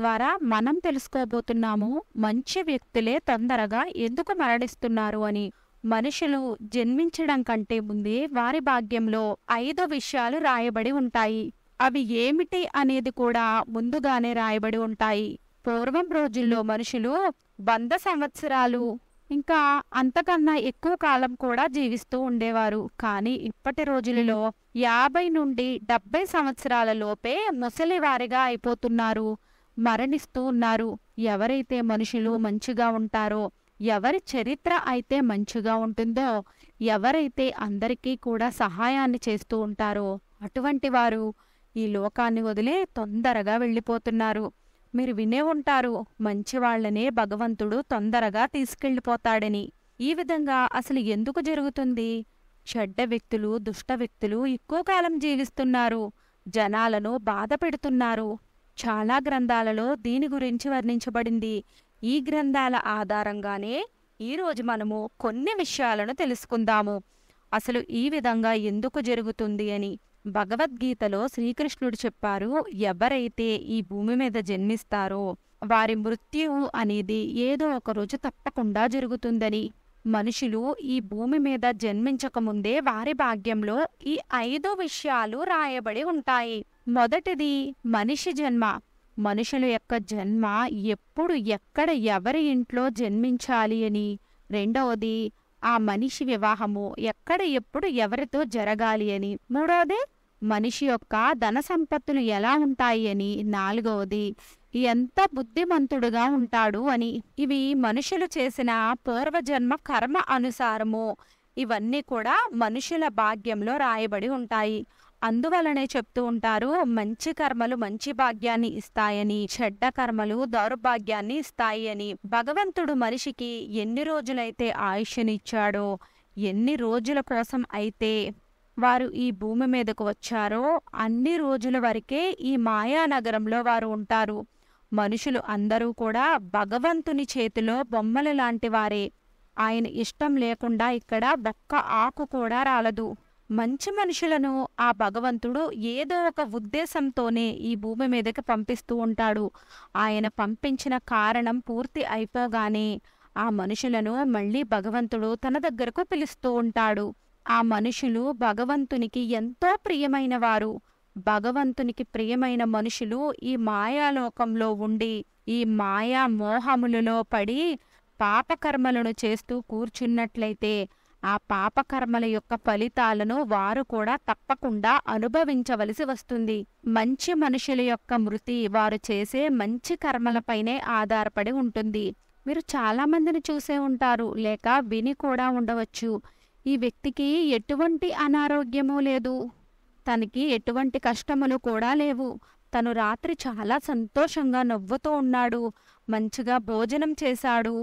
ద్వారా మనం తెలుసుకోబోతున్నాము మంచి వ్యక్తులే తొందరగా ఎందుకు మరణిస్తున్నారు అని మనుషులు జన్మించడం కంటే ముందే వారి భాగ్యంలో ఐదు విషయాలు రాయబడి ఉంటాయి అవి ఏమిటి అనేది కూడా ముందుగానే రాయబడి ఉంటాయి పూర్వం రోజుల్లో మనుషులు వంద సంవత్సరాలు ఇంకా అంతకన్నా ఎక్కువ కాలం కూడా జీవిస్తూ ఉండేవారు కానీ ఇప్పటి రోజులలో యాభై నుండి డెబ్బై సంవత్సరాల లోపే ముసలివారిగా అయిపోతున్నారు మరణిస్తూ ఉన్నారు ఎవరైతే మనుషులు మంచిగా ఉంటారో ఎవరి చరిత్ర అయితే మంచిగా ఉంటుందో ఎవరైతే అందరికీ కూడా సహాయాన్ని చేస్తూ ఉంటారో అటువంటి వారు ఈ లోకాన్ని వదిలే తొందరగా వెళ్ళిపోతున్నారు మీరు వినే ఉంటారు మంచివాళ్లనే భగవంతుడు తొందరగా తీసుకెళ్లిపోతాడని ఈ విధంగా అసలు ఎందుకు జరుగుతుంది చెడ్డ వ్యక్తులు దుష్ట వ్యక్తులు ఎక్కువ కాలం జీవిస్తున్నారు జనాలను బాధ పెడుతున్నారు చాలా గ్రంథాలలో దీని గురించి వర్ణించబడింది ఈ గ్రంథాల ఆధారంగానే ఈరోజు మనము కొన్ని విషయాలను తెలుసుకుందాము అసలు ఈ విధంగా ఎందుకు జరుగుతుంది అని భగవద్గీతలో శ్రీకృష్ణుడు చెప్పారు ఎవరైతే ఈ భూమి మీద జన్మిస్తారో వారి మృత్యువు అనేది ఏదో ఒక రోజు తప్పకుండా జరుగుతుందని మనుషులు ఈ భూమి మీద జన్మించకముందే వారి భాగ్యంలో ఈ ఐదు విషయాలు రాయబడి ఉంటాయి మొదటిది మనిషి జన్మ మనుషుల యొక్క జన్మ ఎప్పుడు ఎక్కడ ఎవరి ఇంట్లో జన్మించాలి అని రెండవది ఆ మనిషి వివాహము ఎక్కడ ఎప్పుడు ఎవరితో జరగాలి అని మూడవది మనిషి యొక్క ధన సంపత్తులు ఎలా ఉంటాయి అని నాలుగవది ఎంత బుద్ధిమంతుడుగా ఉంటాడు అని ఇవి మనుషులు చేసిన పూర్వజన్మ కర్మ అనుసారము ఇవన్నీ కూడా మనుషుల భాగ్యంలో రాయబడి ఉంటాయి అందువలనే చెప్తూ ఉంటారు మంచి కర్మలు మంచి భాగ్యాన్ని ఇస్తాయని చెడ్డ కర్మలు దౌర్భాగ్యాన్ని ఇస్తాయి అని భగవంతుడు మనిషికి ఎన్ని రోజులైతే ఆయుష్నిచ్చాడో ఎన్ని రోజుల కోసం అయితే వారు ఈ భూమి మీదకు వచ్చారో అన్ని రోజుల వరకే ఈ మాయానగరంలో వారు ఉంటారు మనుషులు అందరూ కూడా భగవంతుని చేతిలో బొమ్మలు లాంటి వారే ఆయన ఇష్టం లేకుండా ఇక్కడ ఒక్క ఆకు కూడా రాలదు మంచి మనుషులను ఆ భగవంతుడు ఏదో ఒక ఉద్దేశంతోనే ఈ భూమి మీదకి పంపిస్తూ ఉంటాడు ఆయన పంపించిన కారణం పూర్తి అయిపోగానే ఆ మనుషులను మళ్ళీ భగవంతుడు తన దగ్గరకు పిలుస్తూ ఉంటాడు ఆ మనుషులు భగవంతునికి ఎంతో ప్రియమైనవారు భగవంతునికి ప్రియమైన మనుషులు ఈ మాయాలోకంలో ఉండి ఈ మాయా మోహములలో పడి పాపకర్మలను చేస్తూ కూర్చున్నట్లయితే ఆ పాపకర్మల యొక్క ఫలితాలను వారు కూడా తప్పకుండా అనుభవించవలసి వస్తుంది మంచి మనుషుల యొక్క మృతి వారు చేసే మంచి కర్మలపైనే ఆధారపడి ఉంటుంది మీరు చాలామందిని చూసే ఉంటారు లేక విని కూడా ఉండవచ్చు ఈ వ్యక్తికి ఎటువంటి అనారోగ్యమూ లేదు తనకి ఎటువంటి కష్టములు కూడా లేవు తను రాత్రి చాలా సంతోషంగా నవ్వుతూ ఉన్నాడు మంచిగా భోజనం చేశాడు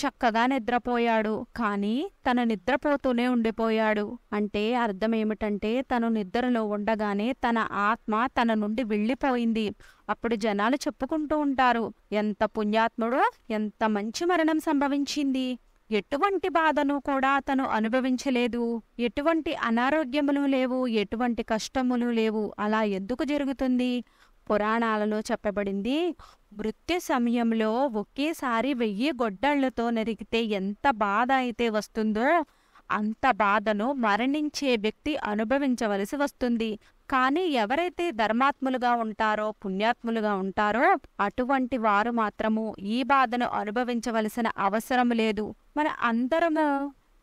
చక్కగా నిద్రపోయాడు కానీ తను నిద్రపోతూనే ఉండిపోయాడు అంటే అర్థం ఏమిటంటే తను నిద్రలో ఉండగానే తన ఆత్మ తన నుండి వెళ్ళిపోయింది అప్పుడు జనాలు చెప్పుకుంటూ ఉంటారు ఎంత పుణ్యాత్ముడో ఎంత మంచి మరణం సంభవించింది ఎటువంటి బాధను కూడా తను అనుభవించలేదు ఎటువంటి అనారోగ్యములు లేవు ఎటువంటి కష్టములు లేవు అలా ఎందుకు జరుగుతుంది పురాణాలలో చెప్పబడింది మృత్యు సమయంలో ఒకేసారి వెయ్యి గొడ్డళ్లతో నరికితే ఎంత బాధ అయితే వస్తుందో అంత బాధను మరణించే వ్యక్తి అనుభవించవలసి వస్తుంది కానీ ఎవరైతే ధర్మాత్ములుగా ఉంటారో పుణ్యాత్ములుగా ఉంటారో అటువంటి వారు మాత్రము ఈ బాధను అనుభవించవలసిన అవసరం లేదు మన అందరము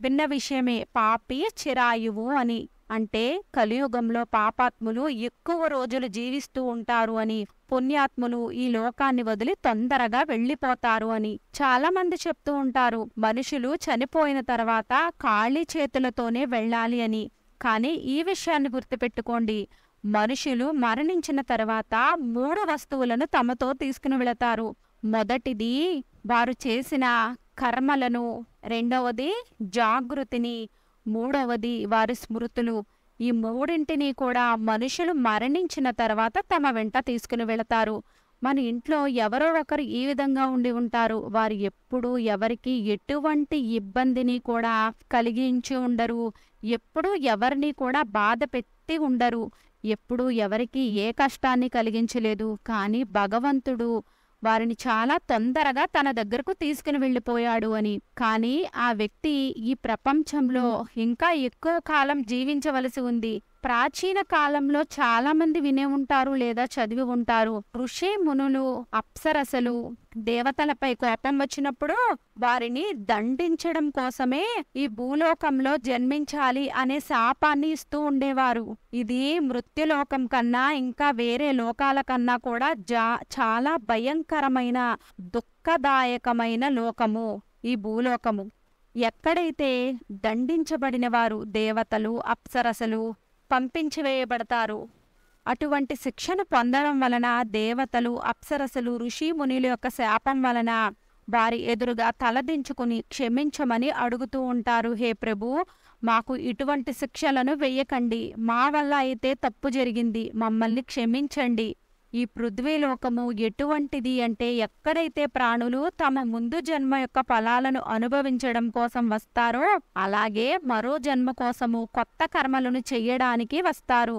విన్న విషయమే పాపి చిరాయువు అని అంటే కలియుగంలో పాపాత్ములు ఎక్కువ రోజులు జీవిస్తూ ఉంటారు అని పుణ్యాత్ములు ఈ లోకాన్ని వదిలి తొందరగా వెళ్ళిపోతారు అని చాలా మంది చెప్తూ ఉంటారు మనుషులు చనిపోయిన తర్వాత ఖాళీ చేతులతోనే వెళ్ళాలి అని కానీ ఈ విషయాన్ని గుర్తుపెట్టుకోండి మనుషులు మరణించిన తర్వాత మూడు వస్తువులను తమతో తీసుకుని వెళతారు మొదటిది వారు చేసిన కర్మలను రెండవది జాగృతిని మూడవది వారి స్మృతులు ఈ మూడింటిని కూడా మనుషులు మరణించిన తర్వాత తమ వెంట తీసుకుని వెళతారు మన ఇంట్లో ఎవరో ఒకరు ఈ విధంగా ఉండి ఉంటారు వారు ఎప్పుడూ ఎవరికి ఎటువంటి ఇబ్బందిని కూడా కలిగించి ఉండరు ఎప్పుడూ ఎవరిని కూడా బాధ పెట్టి ఉండరు ఎప్పుడూ ఎవరికి ఏ కష్టాన్ని కలిగించలేదు కానీ భగవంతుడు వారిని చాలా తొందరగా తన దగ్గరకు తీసుకుని వెళ్ళిపోయాడు అని కానీ ఆ వ్యక్తి ఈ ప్రపంచంలో ఇంకా ఎక్కువ కాలం జీవించవలసి ఉంది ప్రాచీన కాలంలో చాలా మంది వినే ఉంటారు లేదా చదివి ఉంటారు ఋషి మునులు అప్సరసలు దేవతలపై కోపం వచ్చినప్పుడు వారిని దండించడం కోసమే ఈ భూలోకంలో జన్మించాలి అనే శాపాన్ని ఇస్తూ ఉండేవారు ఇది మృత్యులోకం కన్నా ఇంకా వేరే లోకాల కన్నా కూడా జా చాలా భయంకరమైన దుఃఖదాయకమైన లోకము ఈ భూలోకము ఎక్కడైతే దండించబడిన వారు దేవతలు అప్సరసలు పంపించివేయబడతారు అటువంటి శిక్షను పొందడం వలన దేవతలు అప్సరసలు ఋషి మునుల యొక్క శాపం వలన వారి ఎదురుగా తలదించుకుని క్షమించమని అడుగుతూ ఉంటారు హే ప్రభు మాకు ఇటువంటి శిక్షలను వెయ్యకండి మా వల్ల అయితే తప్పు జరిగింది మమ్మల్ని క్షమించండి ఈ పృథ్వీలోకము ఎటువంటిది అంటే ఎక్కడైతే ప్రాణులు తమ ముందు జన్మ యొక్క ఫలాలను అనుభవించడం కోసం వస్తారో అలాగే మరో జన్మ కోసము కొత్త కర్మలను చెయ్యడానికి వస్తారు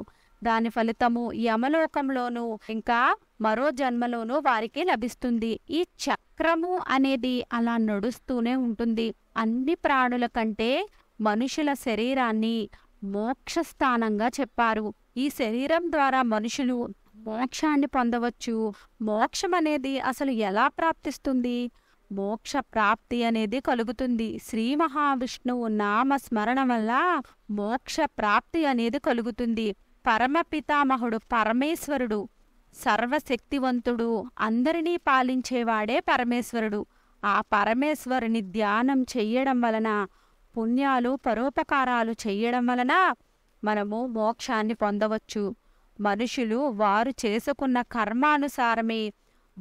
దాని ఫలితము యమలోకంలోను ఇంకా మరో జన్మలోనూ వారికి లభిస్తుంది ఈ చక్రము అనేది అలా నడుస్తూనే ఉంటుంది అన్ని ప్రాణుల కంటే మనుషుల శరీరాన్ని మోక్షస్థానంగా చెప్పారు ఈ శరీరం ద్వారా మనుషులు మోక్షాన్ని పొందవచ్చు మోక్షం అనేది అసలు ఎలా ప్రాప్తిస్తుంది మోక్ష ప్రాప్తి అనేది కలుగుతుంది శ్రీ మహావిష్ణువు నామ స్మరణ వల్ల మోక్ష ప్రాప్తి అనేది కలుగుతుంది పరమపితామహుడు పరమేశ్వరుడు సర్వశక్తివంతుడు అందరినీ పాలించేవాడే పరమేశ్వరుడు ఆ పరమేశ్వరుని ధ్యానం చెయ్యడం వలన పుణ్యాలు పరోపకారాలు చెయ్యడం వలన మనము మోక్షాన్ని పొందవచ్చు మనుషులు వారు చేసుకున్న కర్మానుసారమే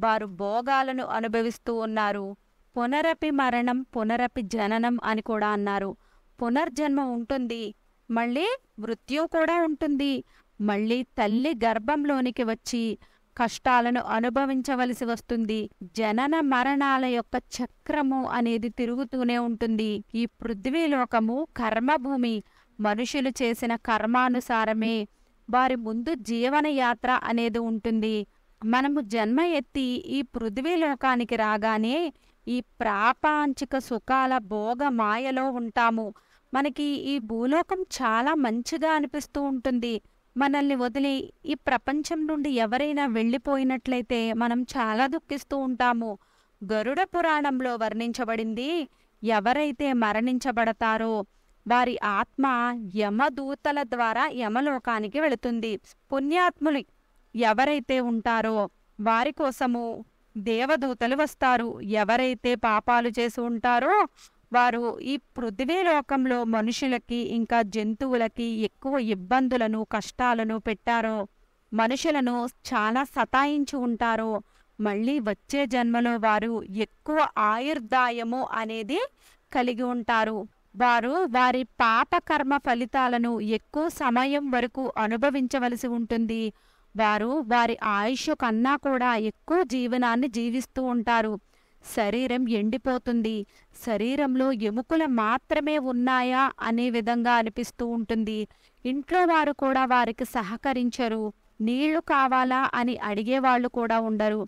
వారు భోగాలను అనుభవిస్తూ ఉన్నారు పునరపి మరణం పునరపి జననం అని కూడా అన్నారు పునర్జన్మ ఉంటుంది మళ్ళీ మృత్యు కూడా ఉంటుంది మళ్ళీ తల్లి గర్భంలోనికి వచ్చి కష్టాలను అనుభవించవలసి వస్తుంది జనన మరణాల యొక్క చక్రము అనేది తిరుగుతూనే ఉంటుంది ఈ పృథ్వీలోకము కర్మభూమి మనుషులు చేసిన కర్మానుసారమే వారి ముందు జీవన యాత్ర అనేది ఉంటుంది మనము జన్మ ఎత్తి ఈ పృథ్వీ లోకానికి రాగానే ఈ ప్రాపాంచిక సుఖాల భోగ మాయలో ఉంటాము మనకి ఈ భూలోకం చాలా మంచిగా అనిపిస్తూ ఉంటుంది మనల్ని వదిలి ఈ ప్రపంచం నుండి ఎవరైనా వెళ్ళిపోయినట్లయితే మనం చాలా దుఃఖిస్తూ ఉంటాము గరుడ పురాణంలో వర్ణించబడింది ఎవరైతే మరణించబడతారో వారి ఆత్మ యమదూతల ద్వారా యమలోకానికి వెళుతుంది పుణ్యాత్ములు ఎవరైతే ఉంటారో వారి కోసము దేవదూతలు వస్తారు ఎవరైతే పాపాలు చేసి ఉంటారో వారు ఈ పృథ్వీ లోకంలో మనుషులకి ఇంకా జంతువులకి ఎక్కువ ఇబ్బందులను కష్టాలను పెట్టారో మనుషులను చాలా సతాయించి ఉంటారో మళ్ళీ వచ్చే జన్మలో వారు ఎక్కువ ఆయుర్దాయము అనేది కలిగి ఉంటారు వారు వారి పాపకర్మ ఫలితాలను ఎక్కువ సమయం వరకు అనుభవించవలసి ఉంటుంది వారు వారి ఆయుష్ కన్నా కూడా ఎక్కువ జీవనాన్ని జీవిస్తూ ఉంటారు శరీరం ఎండిపోతుంది శరీరంలో ఎముకలు మాత్రమే ఉన్నాయా అనే విధంగా అనిపిస్తూ ఉంటుంది ఇంట్లో వారు కూడా వారికి సహకరించరు నీళ్లు కావాలా అని అడిగేవాళ్ళు కూడా ఉండరు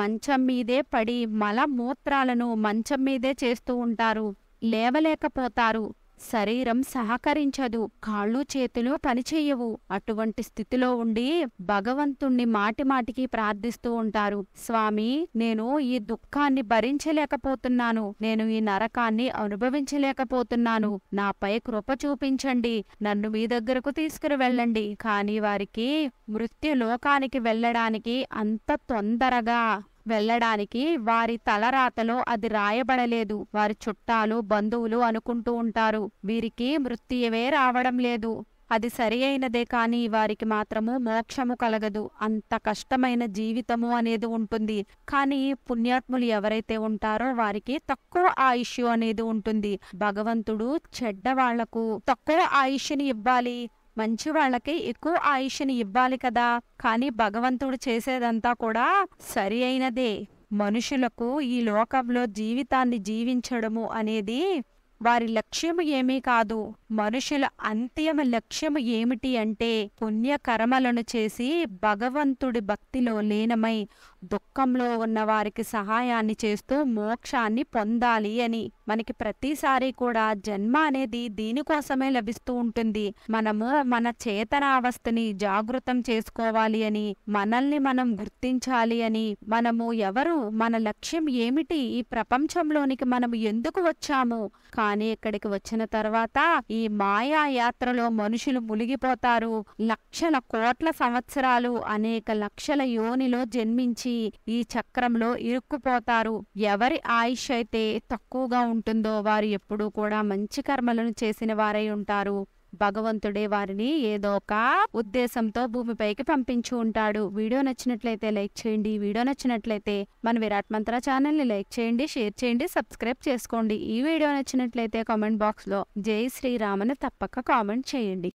మంచం మీదే పడి మలమూత్రాలను మంచం మీదే చేస్తూ ఉంటారు లేవలేకపోతారు శరీరం సహకరించదు కాళ్ళు చేతులు పనిచేయవు అటువంటి స్థితిలో ఉండి భగవంతుణ్ణి మాటిమాటికి ప్రార్థిస్తూ ఉంటారు స్వామి నేను ఈ దుఃఖాన్ని భరించలేకపోతున్నాను నేను ఈ నరకాన్ని అనుభవించలేకపోతున్నాను నాపై కృప చూపించండి నన్ను మీ దగ్గరకు తీసుకుని వెళ్ళండి కానీ వారికి మృత్యులోకానికి వెళ్ళడానికి అంత తొందరగా వెళ్ళడానికి వారి తలరాతలో అది రాయబడలేదు వారి చుట్టాలు బంధువులు అనుకుంటూ ఉంటారు వీరికి మృత్యువే రావడం లేదు అది సరి అయినదే కానీ వారికి మాత్రము మోక్షము కలగదు అంత కష్టమైన జీవితము అనేది ఉంటుంది కానీ పుణ్యాత్ములు ఎవరైతే ఉంటారో వారికి తక్కువ ఆయుష్యు అనేది ఉంటుంది భగవంతుడు చెడ్డ వాళ్లకు తక్కువ ఆయుష్యుని ఇవ్వాలి మంచి వాళ్ళకి ఎక్కువ ఆయుష్ని ఇవ్వాలి కదా కానీ భగవంతుడు చేసేదంతా కూడా సరి అయినదే మనుషులకు ఈ లోకంలో జీవితాన్ని జీవించడము అనేది వారి లక్ష్యం ఏమీ కాదు మనుషుల అంత్యమ లక్ష్యం ఏమిటి అంటే పుణ్యకర్మలను చేసి భగవంతుడి భక్తిలో లీనమై దుఃఖంలో ఉన్న వారికి సహాయాన్ని చేస్తూ మోక్షాన్ని పొందాలి అని మనకి ప్రతిసారి కూడా జన్మ అనేది దీనికోసమే లభిస్తూ ఉంటుంది మనము మన చేతనావస్థని జాగృతం చేసుకోవాలి అని మనల్ని మనం గుర్తించాలి అని మనము ఎవరు మన లక్ష్యం ఏమిటి ఈ ప్రపంచంలోనికి మనం ఎందుకు వచ్చాము కానీ ఇక్కడికి వచ్చిన తర్వాత ఈ మాయా యాత్రలో మనుషులు మునిగిపోతారు లక్షల కోట్ల సంవత్సరాలు అనేక లక్షల యోనిలో జన్మించి నుంచి ఈ చక్రంలో ఇరుక్కుపోతారు ఎవరి ఆయుష్ అయితే తక్కువగా ఉంటుందో వారు ఎప్పుడూ కూడా మంచి కర్మలను చేసిన వారై ఉంటారు భగవంతుడే వారిని ఏదో ఒక ఉద్దేశంతో భూమిపైకి పంపించి ఉంటాడు వీడియో నచ్చినట్లయితే లైక్ చేయండి వీడియో నచ్చినట్లయితే మన విరాట్ మంత్ర ఛానల్ని లైక్ చేయండి షేర్ చేయండి సబ్స్క్రైబ్ చేసుకోండి ఈ వీడియో నచ్చినట్లయితే కామెంట్ బాక్స్లో జై శ్రీరామని తప్పక కామెంట్ చేయండి